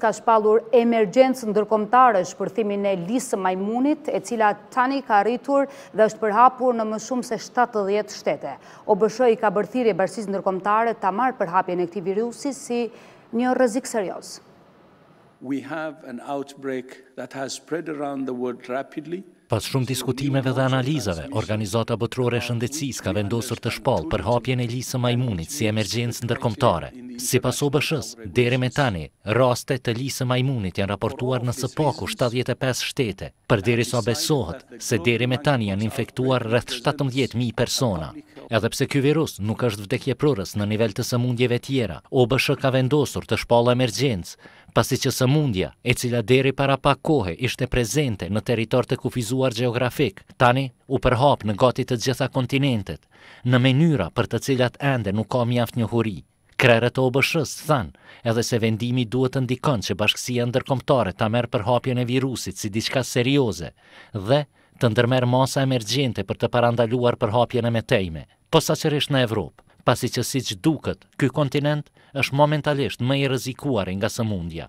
Ka shpalur emergjensë ndërkomtare shpërthimin e lisë majmunit, e cila tani ka rritur dhe është përhapur në më shumë se 70 shtete. O bëshoj i ka bërthiri e bërësisë ndërkomtare ta marë përhapjen e këti virusi si një rëzik serios. Pas shumë diskutimeve dhe analizave, Organizata Botrore Shëndecis ka vendosur të shpal përhapjen e lisë majmunit si emergjensë ndërkomtare. Si pas OBSHës, deri me tani, raste të lisë majmunit janë raportuar në sëpaku 75 shtete, për deri sa besohet se deri me tani janë infektuar rrëth 17.000 persona. Edhe pse kjo virus nuk është vdekje prurës në nivel të sëmundjeve tjera, OBSH ka vendosur të shpallë emergjensë, pasi që sëmundja, e cila deri para pak kohë ishte prezente në teritor të kufizuar geografik, tani u përhap në gati të gjitha kontinentet, në menyra për të cilat ende nuk ka mjaft një huri. Krerë të obëshës, than, edhe se vendimi duhet të ndikon që bashkësia ndërkombëtare ta merr për hapjën e virusit si diçka serioze dhe të ndërmerë masa emergjente për të parandaluar për hapjën e metejme, posaçërisht në Evropë, pasi që si që duket, ky kontinent është momentalisht më i rrezikuar nga së mundja.